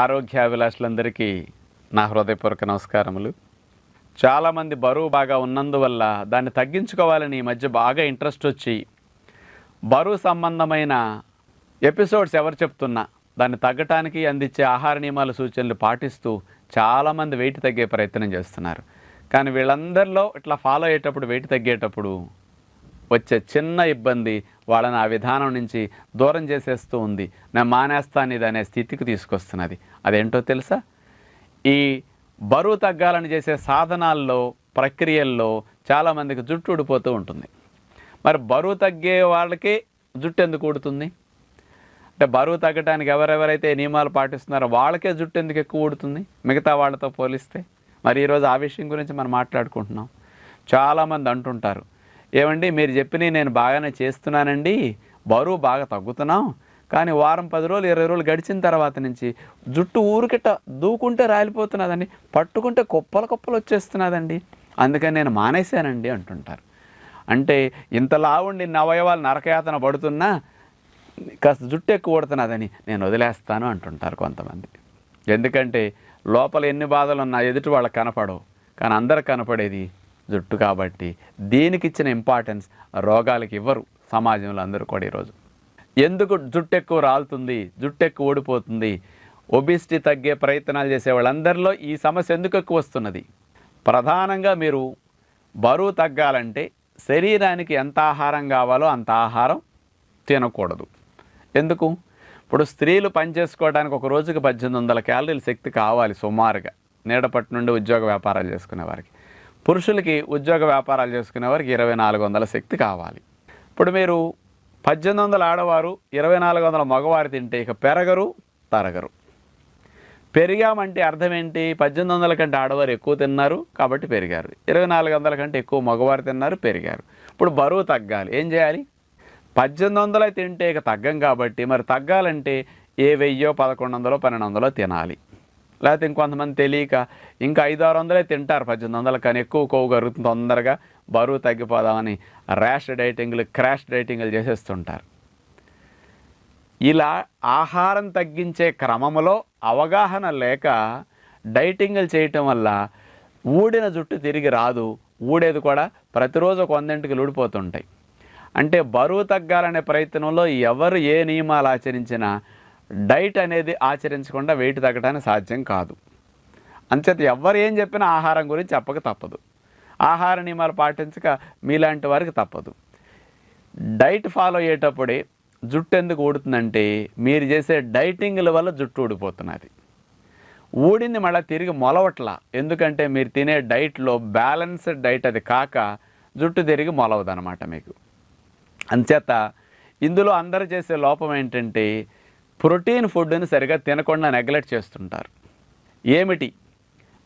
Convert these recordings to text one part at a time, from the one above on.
అభిలాషులందరికీ నా హృదయపూర్వక నమస్కారములు చాలామంది బరువు బాగా ఉన్నందువల్ల దాన్ని తగ్గించుకోవాలని ఈ మధ్య బాగా ఇంట్రెస్ట్ వచ్చి బరువు సంబంధమైన ఎపిసోడ్స్ ఎవరు చెప్తున్నా దాన్ని తగ్గటానికి అందించే ఆహార నియమాల సూచనలు పాటిస్తూ చాలామంది వెయిట్ తగ్గే ప్రయత్నం చేస్తున్నారు కానీ వీళ్ళందరిలో ఇట్లా ఫాలో అయ్యేటప్పుడు వెయిట్ తగ్గేటప్పుడు వచ్చే చిన్న ఇబ్బంది వాళ్ళని ఆ విధానం నుంచి దూరం చేసేస్తూ ఉంది నేను మానేస్తాను ఇది అనే స్థితికి తీసుకొస్తున్నది అదేంటో తెలుసా ఈ బరువు తగ్గాలని చేసే సాధనాల్లో ప్రక్రియల్లో చాలామందికి జుట్టు ఊడిపోతూ ఉంటుంది మరి బరువు తగ్గే వాళ్ళకి జుట్టు ఎందుకు ఊడుతుంది అంటే బరువు తగ్గడానికి ఎవరెవరైతే నియమాలు పాటిస్తున్నారో వాళ్ళకే జుట్టు ఎందుకు ఎక్కువ ఊడుతుంది మిగతా వాళ్ళతో పోలిస్తే మరి ఈరోజు ఆ విషయం గురించి మనం మాట్లాడుకుంటున్నాం చాలామంది అంటుంటారు ఏమండి మీరు చెప్పిన నేను బాగానే చేస్తున్నానండి బరువు బాగా తగ్గుతున్నాం కానీ వారం పది రోజులు ఇరవై రోజులు గడిచిన తర్వాత నుంచి జుట్టు ఊరికిట దూకుంటే రాలిపోతున్నదండి పట్టుకుంటే కుప్పల కుప్పలు వచ్చేస్తున్నదండి అందుకని నేను మానేశానండి అంటుంటారు అంటే ఇంత లావుండి అవయవాలు నరకయాతన పడుతున్నా కాస్త జుట్టు ఎక్కువ పడుతున్నదని నేను వదిలేస్తాను అంటుంటారు కొంతమంది ఎందుకంటే లోపల ఎన్ని బాధలు ఉన్నా ఎదుటి వాళ్ళకి కనపడవు కానీ అందరు కనపడేది జుట్టు కాబట్టి దీనికి ఇచ్చిన ఇంపార్టెన్స్ రోగాలకు ఇవ్వరు సమాజంలో అందరూ కూడా ఈరోజు ఎందుకు జుట్టు ఎక్కువ రాలుతుంది జుట్టు ఎక్కువ ఓడిపోతుంది ఒబిసిటీ తగ్గే ప్రయత్నాలు చేసే వాళ్ళందరిలో ఈ సమస్య ఎందుకు ఎక్కువ వస్తున్నది ప్రధానంగా మీరు బరువు తగ్గాలంటే శరీరానికి ఎంత ఆహారం కావాలో అంత ఆహారం తినకూడదు ఎందుకు ఇప్పుడు స్త్రీలు పనిచేసుకోవడానికి ఒక రోజుకి పద్దెనిమిది వందల క్యాలరీల శక్తి కావాలి సుమారుగా నీడపట్టు నుండి ఉద్యోగ వ్యాపారాలు చేసుకునే వారికి పురుషులకి ఉద్యోగ వ్యాపారాలు చేసుకునే వారికి ఇరవై నాలుగు వందల శక్తి కావాలి ఇప్పుడు మీరు పద్దెనిమిది వందల ఆడవారు ఇరవై నాలుగు వందల మగవారు తింటే ఇక పెరగరు తరగరు పెరిగామంటే అర్థం ఏంటి పద్దెనిమిది వందల కంటే ఆడవారు ఎక్కువ తిన్నారు కాబట్టి పెరిగారు ఇరవై నాలుగు వందల కంటే ఎక్కువ మగవారు తిన్నారు పెరిగారు ఇప్పుడు బరువు తగ్గాలి ఏం చేయాలి పద్దెనిమిది వందలే తింటే ఇక తగ్గం కాబట్టి మరి తగ్గాలంటే ఏ వెయ్యో పదకొండు వందలో పన్నెండు వందలో తినాలి లేకపోతే ఇంకొంతమంది తెలియక ఇంకా ఐదు ఆరు వందలే తింటారు పద్దెనిమిది వందలు కానీ ఎక్కువ కొవ్వు కరుగుతుంది తొందరగా బరువు తగ్గిపోదామని ర్యాష్ డైటింగ్లు క్రాష్ డైటింగ్లు చేసేస్తుంటారు ఇలా ఆహారం తగ్గించే క్రమంలో అవగాహన లేక డైటింగ్లు చేయటం వల్ల ఊడిన జుట్టు తిరిగి రాదు ఊడేది కూడా ప్రతిరోజు కొందింటికి లూడిపోతుంటాయి అంటే బరువు తగ్గాలనే ప్రయత్నంలో ఎవరు ఏ నియమాలు ఆచరించినా డైట్ అనేది ఆచరించకుండా వెయిట్ తగ్గడానికి సాధ్యం కాదు అంచేత ఎవరు ఏం చెప్పినా ఆహారం గురించి చెప్పక తప్పదు ఆహార నియమాలు పాటించక మీలాంటి వారికి తప్పదు డైట్ ఫాలో అయ్యేటప్పుడే జుట్టు ఎందుకు ఊడుతుందంటే మీరు చేసే డైటింగ్ల వల్ల జుట్టు ఊడిపోతున్నది ఊడింది మళ్ళీ తిరిగి మొలవట్లా ఎందుకంటే మీరు తినే డైట్లో బ్యాలెన్స్డ్ డైట్ అది కాక జుట్టు తిరిగి అనమాట మీకు అంచేత ఇందులో అందరు చేసే లోపం ఏంటంటే ప్రోటీన్ ఫుడ్ని సరిగా తినకుండా నెగ్లెక్ట్ చేస్తుంటారు ఏమిటి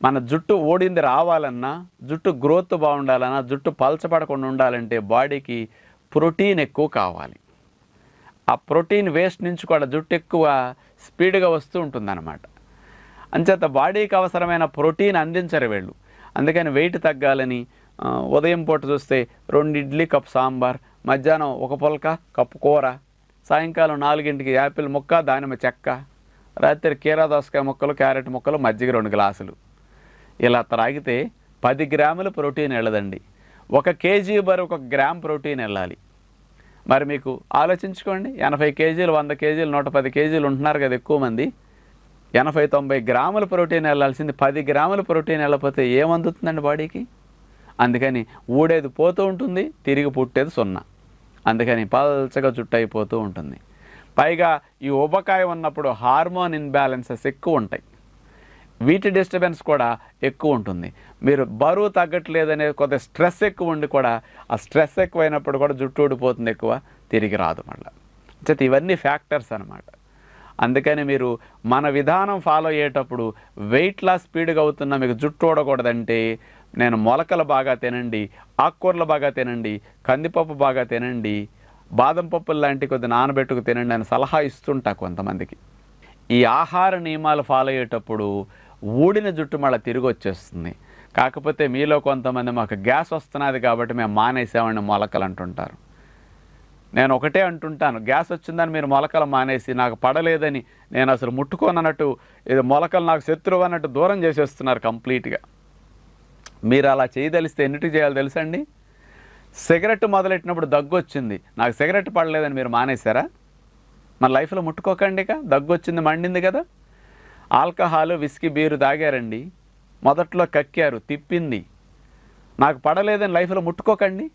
మన జుట్టు ఓడింది రావాలన్నా జుట్టు గ్రోత్ బాగుండాలన్నా జుట్టు పలచపడకుండా ఉండాలంటే బాడీకి ప్రోటీన్ ఎక్కువ కావాలి ఆ ప్రోటీన్ వేస్ట్ నుంచి కూడా జుట్టు ఎక్కువ స్పీడ్గా వస్తూ ఉంటుందన్నమాట అంచేత బాడీకి అవసరమైన ప్రోటీన్ అందించరు వీళ్ళు అందుకని వెయిట్ తగ్గాలని ఉదయం పూట చూస్తే రెండు ఇడ్లీ కప్ సాంబార్ మధ్యాహ్నం ఒక పొలక కప్పు కూర సాయంకాలం నాలుగింటికి యాపిల్ ముక్క దానిమ్మ చెక్క రాత్రి కీరా దోసకాయ ముక్కలు క్యారెట్ ముక్కలు మజ్జిగ రెండు గ్లాసులు ఇలా త్రాగితే పది గ్రాముల ప్రోటీన్ వెళ్ళదండి ఒక కేజీ బరు ఒక గ్రామ్ ప్రోటీన్ వెళ్ళాలి మరి మీకు ఆలోచించుకోండి ఎనభై కేజీలు వంద కేజీలు నూట పది కేజీలు ఉంటున్నారు కదా ఎక్కువ మంది ఎనభై తొంభై గ్రాముల ప్రోటీన్ వెళ్ళాల్సింది పది గ్రాముల ప్రోటీన్ వెళ్ళకపోతే ఏమందుతుందండి బాడీకి అందుకని ఊడేది పోతూ ఉంటుంది తిరిగి పుట్టేది సున్నా అందుకని పల్చగా జుట్టు అయిపోతూ ఉంటుంది పైగా ఈ ఉబకాయ ఉన్నప్పుడు హార్మోన్ ఇన్బ్యాలెన్సెస్ ఎక్కువ ఉంటాయి వీటి డిస్టర్బెన్స్ కూడా ఎక్కువ ఉంటుంది మీరు బరువు తగ్గట్లేదనే కొద్దిగా స్ట్రెస్ ఎక్కువ ఉండి కూడా ఆ స్ట్రెస్ ఎక్కువైనప్పుడు కూడా జుట్టు ఊడిపోతుంది ఎక్కువ తిరిగి రాదు మళ్ళీ చేత ఇవన్నీ ఫ్యాక్టర్స్ అనమాట అందుకని మీరు మన విధానం ఫాలో అయ్యేటప్పుడు వెయిట్ లాస్ స్పీడ్గా అవుతున్నా మీకు జుట్టు ఊడకూడదంటే నేను మొలకలు బాగా తినండి ఆకుకూరలు బాగా తినండి కందిపప్పు బాగా తినండి బాదం పప్పులు లాంటి కొద్ది నానబెట్టుకు తినండి అని సలహా ఇస్తుంటా కొంతమందికి ఈ ఆహార నియమాలు ఫాలో అయ్యేటప్పుడు ఊడిన జుట్టు మళ్ళీ తిరిగి వచ్చేస్తుంది కాకపోతే మీలో కొంతమంది మాకు గ్యాస్ వస్తున్నది కాబట్టి మేము మానేసామని మొలకలు అంటుంటారు నేను ఒకటే అంటుంటాను గ్యాస్ వచ్చిందని మీరు మొలకలు మానేసి నాకు పడలేదని నేను అసలు ముట్టుకోనట్టు ఇది మొలకలు నాకు శత్రువు అన్నట్టు దూరం చేసేస్తున్నారు కంప్లీట్గా మీరు అలా చేయదలిస్తే ఎన్నిటి చేయాలో తెలుసా అండి సిగరెట్ మొదలెట్టినప్పుడు దగ్గు వచ్చింది నాకు సిగరెట్ పడలేదని మీరు మానేశారా మన లైఫ్లో ముట్టుకోకండి ఇక దగ్గు వచ్చింది మండింది కదా ఆల్కహాల్ విస్కీ బీరు తాగారండి మొదట్లో కక్కారు తిప్పింది నాకు పడలేదని లైఫ్లో ముట్టుకోకండి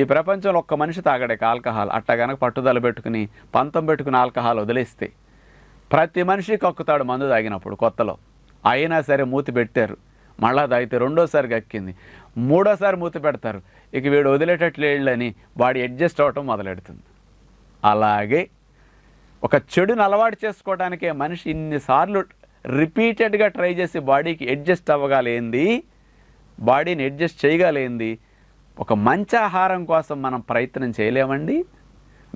ఈ ప్రపంచంలో ఒక్క మనిషి తాగడాక ఆల్కహాల్ అట్ట కనుక పట్టుదల పెట్టుకుని పంతం పెట్టుకుని ఆల్కహాల్ వదిలేస్తే ప్రతి మనిషి కక్కుతాడు మందు తాగినప్పుడు కొత్తలో అయినా సరే మూతి పెట్టారు మళ్ళా తాగితే రెండోసారి గక్కింది మూడోసారి మూత పెడతారు ఇక వీడు వదిలేటట్లేళ్ళని వాడు అడ్జస్ట్ అవ్వటం మొదలెడుతుంది అలాగే ఒక చెడును అలవాటు చేసుకోవడానికే మనిషి ఇన్నిసార్లు రిపీటెడ్గా ట్రై చేసి బాడీకి అడ్జస్ట్ అవ్వగలేంది బాడీని అడ్జస్ట్ చేయగలేంది ఒక మంచి ఆహారం కోసం మనం ప్రయత్నం చేయలేమండి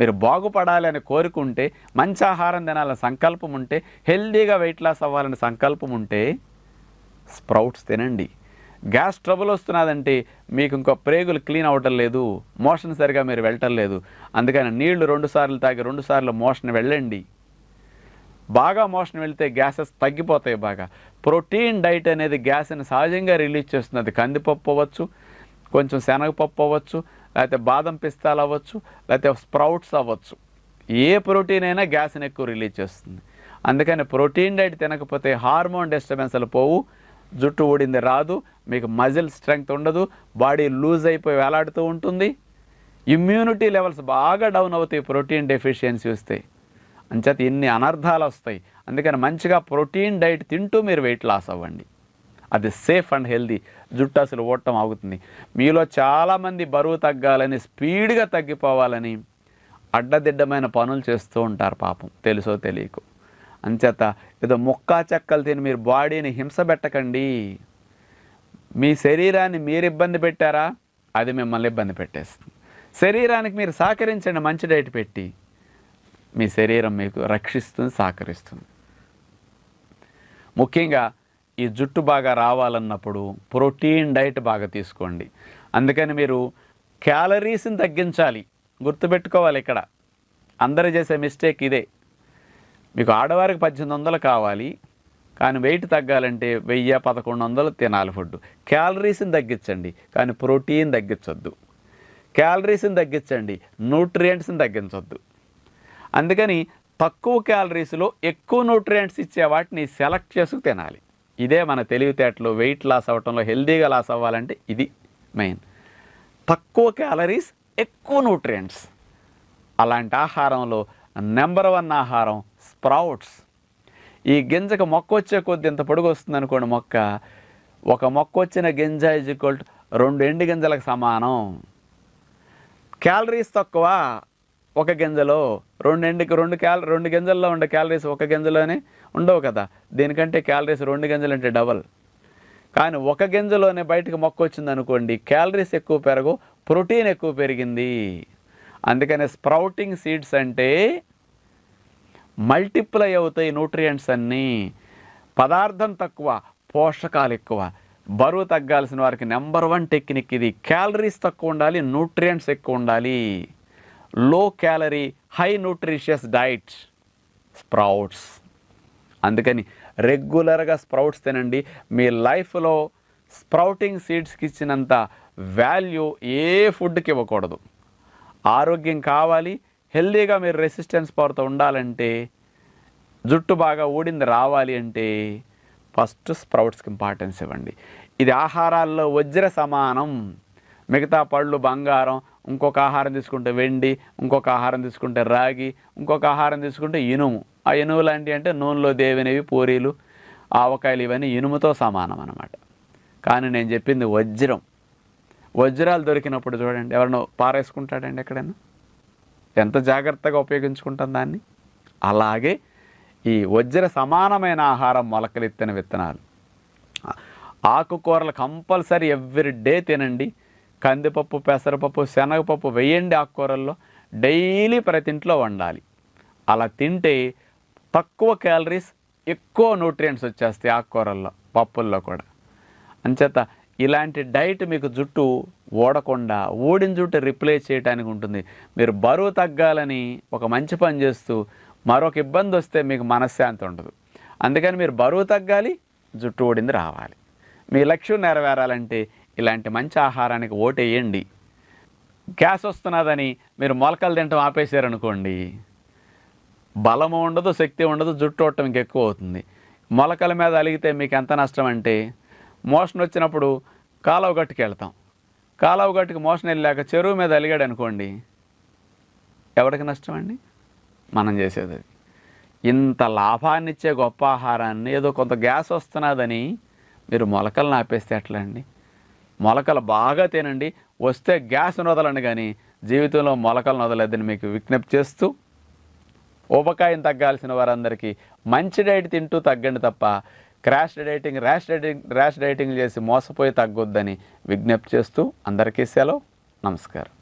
మీరు బాగుపడాలని కోరుకుంటే మంచి ఆహారం తినాలని సంకల్పం ఉంటే హెల్దీగా వెయిట్ లాస్ అవ్వాలని సంకల్పం ఉంటే స్ప్రౌట్స్ తినండి గ్యాస్ ట్రబుల్ వస్తున్నదంటే మీకు ఇంకో ప్రేగులు క్లీన్ అవ్వటం లేదు మోషన్ సరిగా మీరు వెళ్ళటం లేదు అందుకని నీళ్లు రెండుసార్లు తాగి రెండు సార్లు మోషన్ వెళ్ళండి బాగా మోషన్ వెళితే గ్యాసెస్ తగ్గిపోతాయి బాగా ప్రోటీన్ డైట్ అనేది గ్యాస్ని సహజంగా రిలీజ్ చేస్తుంది కందిపప్పు అవ్వచ్చు కొంచెం శనగపప్పు అవ్వచ్చు లేకపోతే బాదం పిస్తాలు అవ్వచ్చు లేకపోతే స్ప్రౌట్స్ అవ్వచ్చు ఏ ప్రోటీన్ అయినా గ్యాస్ని ఎక్కువ రిలీజ్ చేస్తుంది అందుకని ప్రోటీన్ డైట్ తినకపోతే హార్మోన్ డిస్టర్బెన్స్లు పోవు జుట్టు ఊడింది రాదు మీకు మజిల్ స్ట్రెంగ్త్ ఉండదు బాడీ లూజ్ అయిపోయి వేలాడుతూ ఉంటుంది ఇమ్యూనిటీ లెవెల్స్ బాగా డౌన్ అవుతాయి ప్రోటీన్ డెఫిషియన్సీ వస్తే అంచేత ఇన్ని అనర్థాలు వస్తాయి అందుకని మంచిగా ప్రోటీన్ డైట్ తింటూ మీరు వెయిట్ లాస్ అవ్వండి అది సేఫ్ అండ్ హెల్దీ జుట్టు అసలు ఓటం ఆగుతుంది మీలో చాలామంది బరువు తగ్గాలని స్పీడ్గా తగ్గిపోవాలని అడ్డదిడ్డమైన పనులు చేస్తూ ఉంటారు పాపం తెలుసో తెలియకో అంచేత ఏదో ముక్కా చెక్కలు తిని మీరు బాడీని హింస పెట్టకండి మీ శరీరాన్ని మీరు ఇబ్బంది పెట్టారా అది మిమ్మల్ని ఇబ్బంది పెట్టేస్తుంది శరీరానికి మీరు సహకరించండి మంచి డైట్ పెట్టి మీ శరీరం మీకు రక్షిస్తుంది సహకరిస్తుంది ముఖ్యంగా ఈ జుట్టు బాగా రావాలన్నప్పుడు ప్రోటీన్ డైట్ బాగా తీసుకోండి అందుకని మీరు క్యాలరీస్ని తగ్గించాలి గుర్తుపెట్టుకోవాలి ఇక్కడ అందరు చేసే మిస్టేక్ ఇదే మీకు ఆడవారికి పద్దెనిమిది వందలు కావాలి కానీ వెయిట్ తగ్గాలంటే వెయ్యి పదకొండు వందలు తినాలి ఫుడ్ క్యాలరీస్ని తగ్గించండి కానీ ప్రోటీన్ తగ్గించొద్దు క్యాలరీస్ని తగ్గించండి న్యూట్రియంట్స్ని తగ్గించొద్దు అందుకని తక్కువ క్యాలరీస్లో ఎక్కువ న్యూట్రియంట్స్ ఇచ్చే వాటిని సెలెక్ట్ చేసుకు తినాలి ఇదే మన తెలివితేటలు వెయిట్ లాస్ అవ్వటంలో హెల్దీగా లాస్ అవ్వాలంటే ఇది మెయిన్ తక్కువ క్యాలరీస్ ఎక్కువ న్యూట్రియంట్స్ అలాంటి ఆహారంలో నెంబర్ వన్ ఆహారం స్ప్రౌట్స్ ఈ గింజకు మొక్క వచ్చే కొద్ది ఇంత పొడుగు వస్తుంది అనుకోండి మొక్క ఒక మొక్క వచ్చిన గింజ ఈక్వల్ రెండు ఎండు గింజలకు సమానం క్యాలరీస్ తక్కువ ఒక గింజలో రెండు ఎండుకి రెండు క్యాల రెండు గింజల్లో ఉండే క్యాలరీస్ ఒక గింజలోనే ఉండవు కదా దీనికంటే క్యాలరీస్ రెండు గింజలు అంటే డబల్ కానీ ఒక గింజలోనే బయటకు మొక్క వచ్చింది అనుకోండి క్యాలరీస్ ఎక్కువ పెరగవు ప్రోటీన్ ఎక్కువ పెరిగింది అందుకనే స్ప్రౌటింగ్ సీడ్స్ అంటే మల్టిప్లై అవుతాయి న్యూట్రియంట్స్ అన్నీ పదార్థం తక్కువ పోషకాలు ఎక్కువ బరువు తగ్గాల్సిన వారికి నెంబర్ వన్ టెక్నిక్ ఇది క్యాలరీస్ తక్కువ ఉండాలి న్యూట్రియంట్స్ ఎక్కువ ఉండాలి low calorie high nutritious diet sprouts అందుకని రెగ్యులర్గా స్ప్రౌట్స్ తినండి మీ లైఫ్లో స్ప్రౌటింగ్ సీడ్స్కి ఇచ్చినంత వాల్యూ ఏ ఫుడ్కి ఇవ్వకూడదు ఆరోగ్యం కావాలి హెల్దీగా మీరు రెసిస్టెన్స్ పవర్తో ఉండాలంటే జుట్టు బాగా ఊడింది రావాలి అంటే ఫస్ట్ స్ప్రౌట్స్కి ఇంపార్టెన్స్ ఇవ్వండి ఇది ఆహారాల్లో వజ్ర సమానం మిగతా పళ్ళు బంగారం ఇంకొక ఆహారం తీసుకుంటే వెండి ఇంకొక ఆహారం తీసుకుంటే రాగి ఇంకొక ఆహారం తీసుకుంటే ఇనుము ఆ ఇనుము లాంటివి అంటే నూనెలో దేవినవి పూరీలు ఆవకాయలు ఇవన్నీ ఇనుముతో సమానం అనమాట కానీ నేను చెప్పింది వజ్రం వజ్రాలు దొరికినప్పుడు చూడండి ఎవరినో పారేసుకుంటాడండి ఎక్కడైనా ఎంత జాగ్రత్తగా ఉపయోగించుకుంటాం దాన్ని అలాగే ఈ వజ్ర సమానమైన ఆహారం మొలకలెత్తిన విత్తనాలు ఆకుకూరలు కంపల్సరీ ఎవ్రీ డే తినండి కందిపప్పు పెసరపప్పు శనగపప్పు వేయండి ఆకుకూరల్లో డైలీ ప్రతి ఇంట్లో వండాలి అలా తింటే తక్కువ క్యాలరీస్ ఎక్కువ న్యూట్రియంట్స్ వచ్చేస్తాయి ఆకుకూరల్లో పప్పుల్లో కూడా అంచేత ఇలాంటి డైట్ మీకు జుట్టు ఓడకుండా ఓడించుట రిప్లే చేయడానికి ఉంటుంది మీరు బరువు తగ్గాలని ఒక మంచి పని చేస్తూ మరొక ఇబ్బంది వస్తే మీకు మనశ్శాంతి ఉండదు అందుకని మీరు బరువు తగ్గాలి జుట్టు ఓడింది రావాలి మీ లక్ష్యం నెరవేరాలంటే ఇలాంటి మంచి ఆహారానికి ఓటేయండి గ్యాస్ వస్తున్నదని మీరు మొలకలు తినటం ఆపేశారనుకోండి బలము ఉండదు శక్తి ఉండదు జుట్టు ఓటం ఇంకెక్కువ అవుతుంది మొలకల మీద అలిగితే మీకు ఎంత నష్టం అంటే మోషన్ వచ్చినప్పుడు కాలువ గట్టుకెళ్తాం కాలువ గట్టుకు మోషన్ వెళ్ళాక చెరువు మీద అలిగాడు అనుకోండి ఎవరికి నష్టం అండి మనం చేసేది ఇంత లాభాన్నిచ్చే గొప్ప ఆహారాన్ని ఏదో కొంత గ్యాస్ వస్తున్నదని మీరు మొలకలను ఆపేస్తే ఎట్లా అండి మొలకలు బాగా తినండి వస్తే గ్యాస్ వదలండి కానీ జీవితంలో మొలకలను వదలద్దని మీకు విజ్ఞప్తి చేస్తూ ఉపకాయం తగ్గాల్సిన వారందరికీ మంచి డైట్ తింటూ తగ్గండి తప్ప crash dieting rash dieting rash dieting చేసి మోసపోయి తగ్గొద్దని విజ్ఞప్తి చేస్తూ అందరికీ సెలవు నమస్కారం